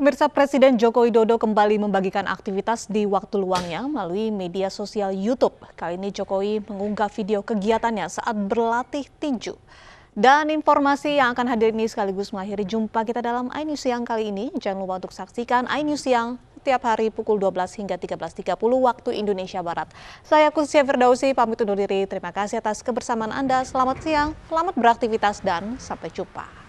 Pemirsa Presiden Joko Widodo kembali membagikan aktivitas di waktu luangnya melalui media sosial YouTube. Kali ini Jokowi mengunggah video kegiatannya saat berlatih tinju. Dan informasi yang akan hadir ini sekaligus mengakhiri jumpa kita dalam iNews Siang kali ini. Jangan lupa untuk saksikan iNews Siang tiap hari pukul 12 hingga 13.30 waktu Indonesia Barat. Saya Kusia Firdausi, pamit undur diri. Terima kasih atas kebersamaan Anda. Selamat siang, selamat beraktivitas, dan sampai jumpa.